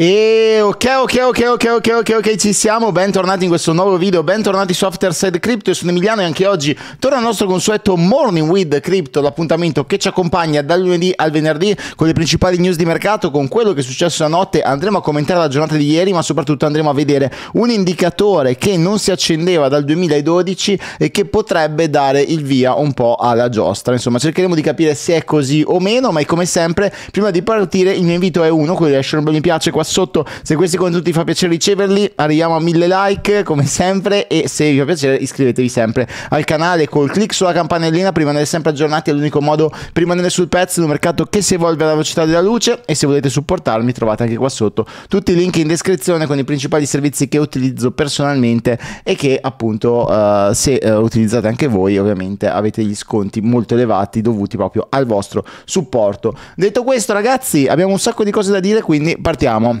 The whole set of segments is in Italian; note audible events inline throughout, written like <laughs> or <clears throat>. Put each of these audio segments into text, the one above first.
E ok, ok, ok, ok, ok, ok, ok, ci siamo, bentornati in questo nuovo video, bentornati su Afterside Crypto, io sono Emiliano e anche oggi torna il nostro consueto Morning with Crypto, l'appuntamento che ci accompagna dal lunedì al venerdì con le principali news di mercato, con quello che è successo la notte, andremo a commentare la giornata di ieri, ma soprattutto andremo a vedere un indicatore che non si accendeva dal 2012 e che potrebbe dare il via un po' alla giostra, insomma cercheremo di capire se è così o meno, ma è come sempre, prima di partire il mio invito è uno, quello di lasciare un bel mi piace qua sotto se questi contenuti vi fa piacere riceverli arriviamo a mille like come sempre e se vi fa piacere iscrivetevi sempre al canale col clic sulla campanellina per rimanere sempre aggiornati è l'unico modo per rimanere sul pezzo in un mercato che si evolve alla velocità della luce e se volete supportarmi trovate anche qua sotto tutti i link in descrizione con i principali servizi che utilizzo personalmente e che appunto uh, se uh, utilizzate anche voi ovviamente avete gli sconti molto elevati dovuti proprio al vostro supporto detto questo ragazzi abbiamo un sacco di cose da dire quindi partiamo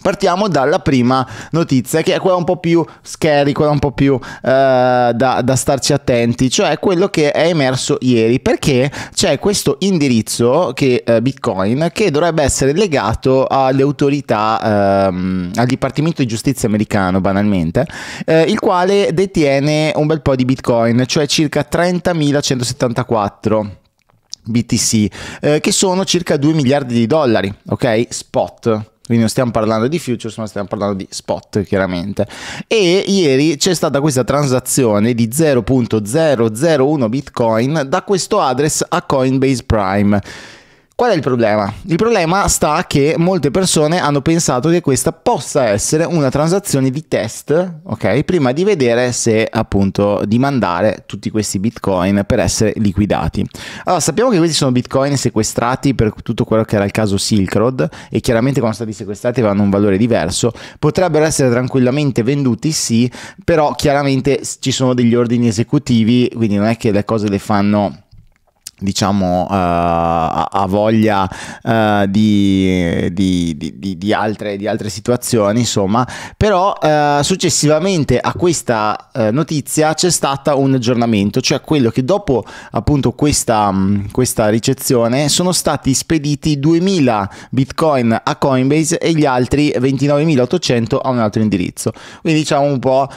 Partiamo dalla prima notizia, che è quella un po' più scary, quella un po' più uh, da, da, starci attenti, cioè quello che è emerso ieri, perché c'è questo indirizzo che, uh, Bitcoin che dovrebbe essere legato alle autorità, uh, al Dipartimento di Giustizia americano banalmente, eh, il quale detiene un bel po' di Bitcoin, cioè circa 30.174. BTC, che sono circa 2 miliardi di dollari, ok? Spot. Quindi non stiamo parlando di futures, ma stiamo parlando di spot, chiaramente. E ieri c'è stata questa transazione di 0.001 Bitcoin da questo address a Coinbase Prime. Qual è il problema? Il problema sta che molte persone hanno pensato che questa possa essere una transazione di test, ok? Prima di vedere se appunto di mandare tutti questi bitcoin per essere liquidati. Allora, sappiamo che questi sono bitcoin sequestrati per tutto quello che era il caso Silk Road e chiaramente quando sono stati sequestrati avevano un valore diverso, potrebbero essere tranquillamente venduti, sì, però chiaramente ci sono degli ordini esecutivi, quindi non è che le cose le fanno diciamo, uh, ha voglia uh, di, di, di, di, altre, di altre situazioni, insomma, però uh, successivamente a questa notizia c'è stato un aggiornamento, cioè quello che dopo appunto questa, mm, questa ricezione sono stati spediti 2000 bitcoin a Coinbase e gli altri 29.800 a un altro indirizzo. Quindi diciamo un po'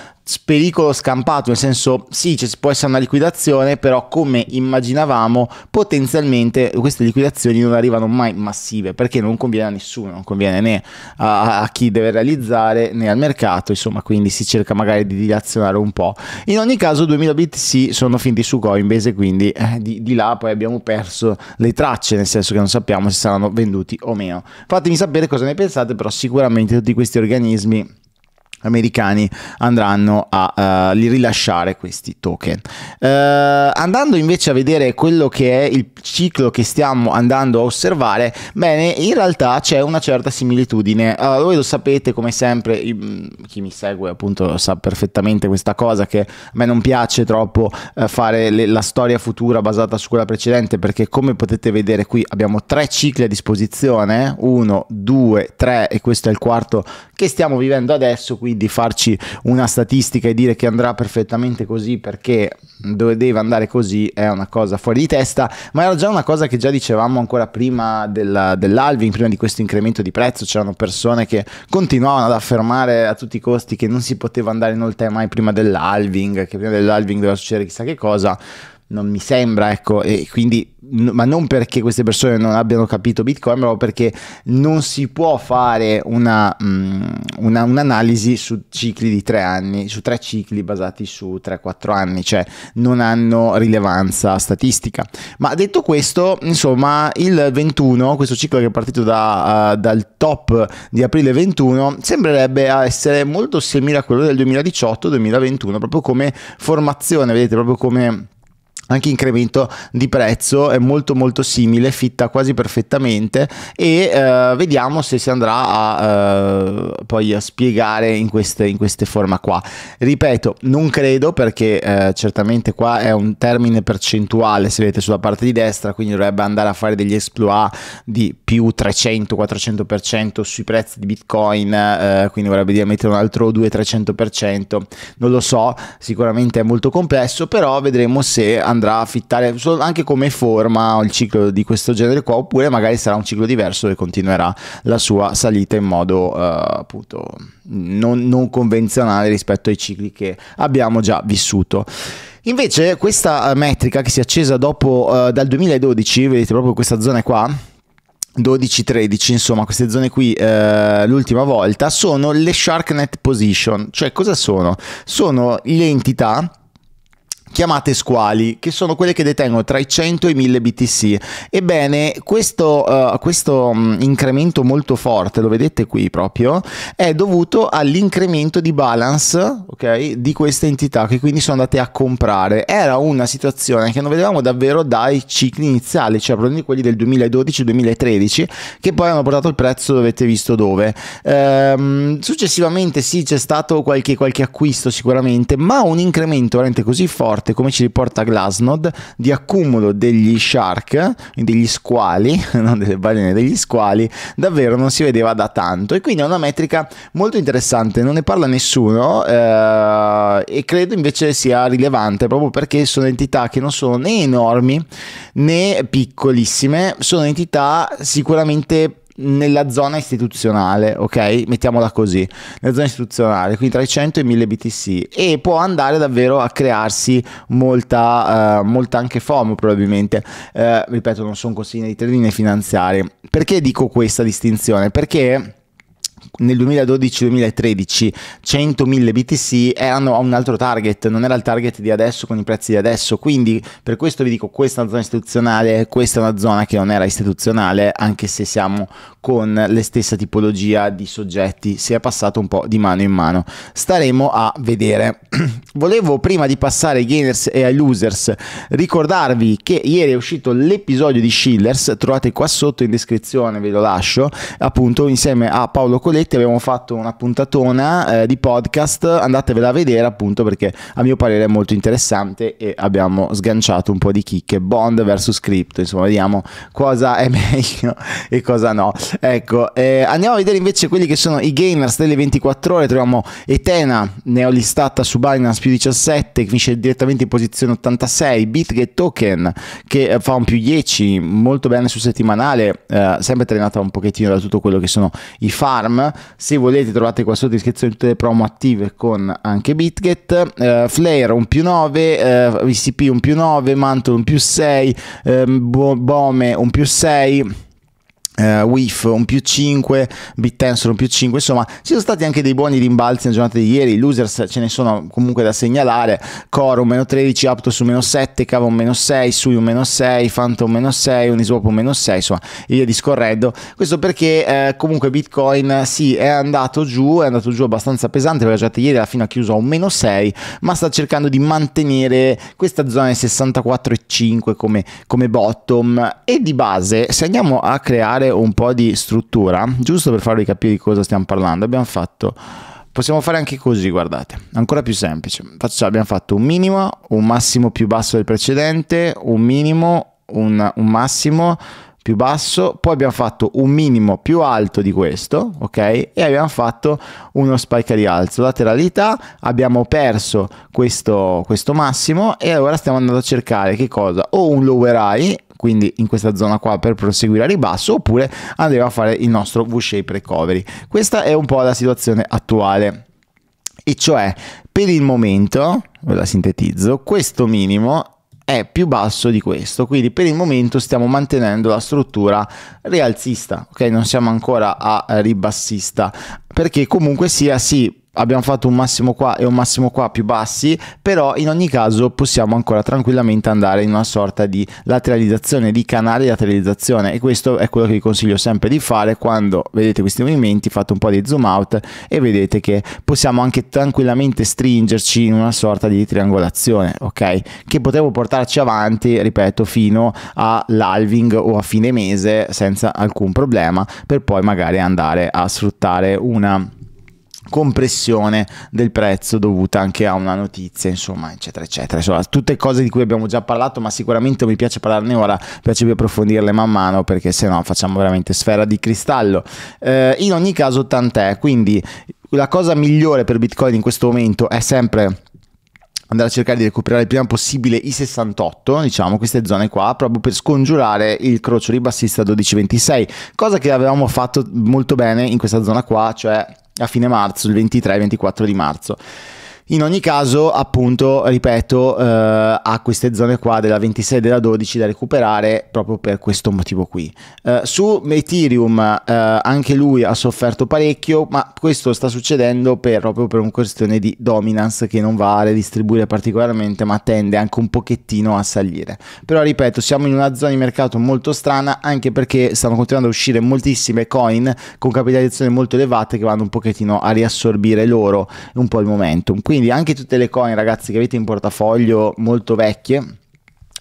pericolo scampato, nel senso sì, ci può essere una liquidazione, però come immaginavamo potenzialmente queste liquidazioni non arrivano mai massive perché non conviene a nessuno, non conviene né a, a chi deve realizzare né al mercato, insomma quindi si cerca magari di dilazionare un po'. In ogni caso 2000 BTC sono finti su Coinbase quindi eh, di, di, là poi abbiamo perso le tracce, nel senso che non sappiamo se saranno venduti o meno. Fatemi sapere cosa ne pensate, però sicuramente tutti questi organismi americani andranno a uh, rilasciare questi token. Uh, andando invece a vedere quello che è il ciclo che stiamo andando a osservare, bene, in realtà c'è una certa similitudine. Uh, voi lo sapete come sempre, mm, chi mi segue appunto sa perfettamente questa cosa che a me non piace troppo fare le, la storia futura basata su quella precedente perché come potete vedere qui abbiamo tre cicli a disposizione, uno, due, tre e questo è il quarto che stiamo vivendo adesso, quindi qui di farci una statistica e dire che andrà perfettamente così perché doveva andare così è una cosa fuori di testa, ma era già una cosa che già dicevamo ancora prima del, dell'alving, prima di questo incremento di prezzo, c'erano persone che continuavano ad affermare a tutti i costi che non si poteva andare inoltre mai prima dell'alving, che prima dell'alving doveva succedere chissà che cosa non mi sembra, ecco, e quindi, ma non perché queste persone non abbiano capito Bitcoin, ma perché non si può fare una, um, una, un'analisi su cicli di tre anni, su tre cicli basati su tre, quattro anni, cioè non hanno rilevanza statistica. Ma detto questo, insomma, il 21, questo ciclo che è partito da, uh, dal top di aprile 21, sembrerebbe essere molto simile a quello del 2018-2021, proprio come formazione, vedete, proprio come anche incremento di prezzo è molto molto simile fitta quasi perfettamente e eh, vediamo se si andrà a eh, poi a spiegare in queste, in queste forme qua ripeto non credo perché eh, certamente qua è un termine percentuale se vedete sulla parte di destra quindi dovrebbe andare a fare degli exploit di più 300 400% sui prezzi di bitcoin eh, quindi vorrebbe dire mettere un altro 2 300% non lo so sicuramente è molto complesso però vedremo se andrà andrà a fittare anche come forma il ciclo di questo genere qua oppure magari sarà un ciclo diverso e continuerà la sua salita in modo eh, appunto non, non convenzionale rispetto ai cicli che abbiamo già vissuto. Invece questa eh, metrica che si è accesa dopo eh, dal 2012, vedete proprio questa zona qua, 12-13, insomma, queste zone qui eh, l'ultima volta sono le Sharknet Position, cioè cosa sono? Sono le entità chiamate squali, che sono quelle che detengono tra i 100 e i 1000 BTC. Ebbene, questo, uh, questo mm, incremento molto forte, lo vedete qui proprio, è dovuto all'incremento di balance okay, di queste entità che quindi sono andate a comprare. Era una situazione che non vedevamo davvero dai cicli iniziali, cioè probabilmente quelli del 2012-2013, che poi hanno portato il prezzo, avete visto dove. Ehm, successivamente sì, c'è stato qualche, qualche acquisto sicuramente, ma un incremento veramente così forte forte, come ci riporta Glasnod, di accumulo degli shark, degli squali, <laughs> non delle balene, degli squali, davvero non si vedeva da tanto. E quindi è una metrica molto interessante, non ne parla nessuno eh, e credo invece sia rilevante proprio perché sono entità che non sono né enormi né piccolissime, sono entità sicuramente nella zona istituzionale, ok? Mettiamola così, nella zona istituzionale, quindi tra i 100 e i 1000 BTC e può andare davvero a crearsi molta, eh, molta anche FOMO probabilmente, eh, ripeto non sono consigli di trading né finanziari, perché dico questa distinzione? Perché nel 2012-2013 100.000 BTC erano a un altro target, non era il target di adesso con i prezzi di adesso, quindi per questo vi dico questa è una zona istituzionale, questa è una zona che non era istituzionale anche se siamo con le stessa tipologia di soggetti, si è passato un po' di mano in mano. Staremo a vedere. <clears throat> Volevo prima di passare ai gainers e ai losers ricordarvi che ieri è uscito l'episodio di Schillers, trovate qua sotto in descrizione, ve lo lascio, appunto insieme a Paolo Così Nicoletti abbiamo fatto una puntatona eh, di podcast, andatevela a vedere appunto perché a mio parere è molto interessante e abbiamo sganciato un po' di chicche, Bond versus Crypto, insomma vediamo cosa è <laughs> meglio e cosa no. Ecco, eh, andiamo a vedere invece quelli che sono i gamers delle 24 ore, troviamo Etena, neolistata su Binance più 17, che finisce direttamente in posizione 86, BitGet Token che eh, fa un più 10, molto bene sul settimanale, eh, sempre trainata un pochettino da tutto quello che sono i farm, se volete trovate qua sotto iscrizione tutte le promo attive con anche Bitget, eh, Flare un più 9, eh, VCP un più 9, Mantle un più 6, eh, Bome un più 6 eh, WIF un più 5, BitTensor un più 5, insomma ci sono stati anche dei buoni rimbalzi nella giornata di ieri, losers ce ne sono comunque da segnalare, Coro un meno 13, Aptos un meno 7, Cava un meno 6, Sui un meno 6, Phantom un meno 6, Uniswap un meno 6, insomma e via discorrendo, questo perché eh, comunque Bitcoin sì è andato giù, è andato giù abbastanza pesante perché la giornata di ieri alla fine ha chiuso a un meno 6, ma sta cercando di mantenere questa zona di 64,5 come, come bottom e di base se andiamo a creare un po' di struttura, giusto per farvi capire di cosa stiamo parlando, abbiamo fatto possiamo fare anche così, guardate, ancora più semplice. Facciamo, cioè, abbiamo fatto un minimo, un massimo più basso del precedente, un minimo, un, un, massimo più basso, poi abbiamo fatto un minimo più alto di questo, ok? E abbiamo fatto uno spike a rialzo, lateralità, abbiamo perso questo, questo massimo e ora stiamo andando a cercare che cosa? O un lower high quindi in questa zona qua per proseguire a ribasso oppure andremo a fare il nostro V-shape recovery. Questa è un po' la situazione attuale e cioè per il momento, ve la sintetizzo, questo minimo è più basso di questo quindi per il momento stiamo mantenendo la struttura rialzista ok non siamo ancora a ribassista perché comunque sia sì abbiamo fatto un massimo qua e un massimo qua più bassi, però in ogni caso possiamo ancora tranquillamente andare in una sorta di lateralizzazione, di canale di lateralizzazione e questo è quello che vi consiglio sempre di fare quando vedete questi movimenti, fate un po' di zoom out e vedete che possiamo anche tranquillamente stringerci in una sorta di triangolazione, ok? Che potevo portarci avanti, ripeto, fino all'alving o a fine mese senza alcun problema per poi magari andare a sfruttare una compressione del prezzo dovuta anche a una notizia, insomma, eccetera, eccetera. Insomma, tutte cose di cui abbiamo già parlato, ma sicuramente mi piace parlarne ora, mi piace più approfondirle man mano perché se no facciamo veramente sfera di cristallo. Eh, in ogni caso, tant'è, quindi la cosa migliore per Bitcoin in questo momento è sempre andare a cercare di recuperare il prima possibile i 68, diciamo, queste zone qua, proprio per scongiurare il crocio ribassista 1226, cosa che avevamo fatto molto bene in questa zona qua, cioè a fine marzo, il 23-24 di marzo. In ogni caso, appunto, ripeto, eh, ha queste zone qua della 26 e della 12 da recuperare proprio per questo motivo qui. Eh, su Ethereum eh, anche lui ha sofferto parecchio, ma questo sta succedendo per, proprio per una questione di dominance che non va a redistribuire particolarmente, ma tende anche un pochettino a salire. Però, ripeto, siamo in una zona di mercato molto strana, anche perché stanno continuando a uscire moltissime coin con capitalizzazioni molto elevate che vanno un pochettino a riassorbire loro un po' il momentum. Quindi, quindi anche tutte le coin, ragazzi, che avete in portafoglio molto vecchie,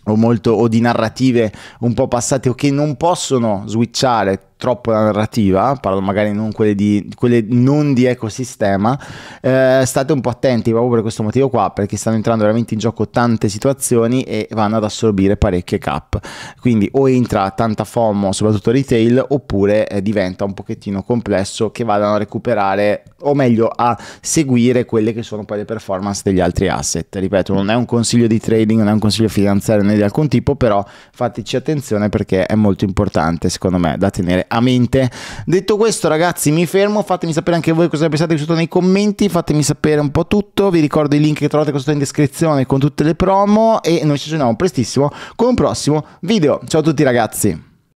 o, molto, o di narrative un po' passate o che non possono switchare troppo la narrativa, parlo magari non quelle, di, quelle non di ecosistema, eh, state un po' attenti proprio per questo motivo qua, perché stanno entrando veramente in gioco tante situazioni e vanno ad assorbire parecchie cap. Quindi o entra tanta FOMO, soprattutto retail, oppure eh, diventa un pochettino complesso che vadano a recuperare, o meglio a seguire quelle che sono poi le performance degli altri asset. Ripeto, non è un consiglio di trading, non è un consiglio finanziario né di alcun tipo, però fateci attenzione perché è molto importante secondo me da tenere a mente. Detto questo ragazzi mi fermo, fatemi sapere anche voi cosa ne pensate sotto nei commenti, fatemi sapere un po' tutto, vi ricordo i link che trovate qua sotto in descrizione con tutte le promo e noi ci vediamo prestissimo con un prossimo video. Ciao a tutti ragazzi!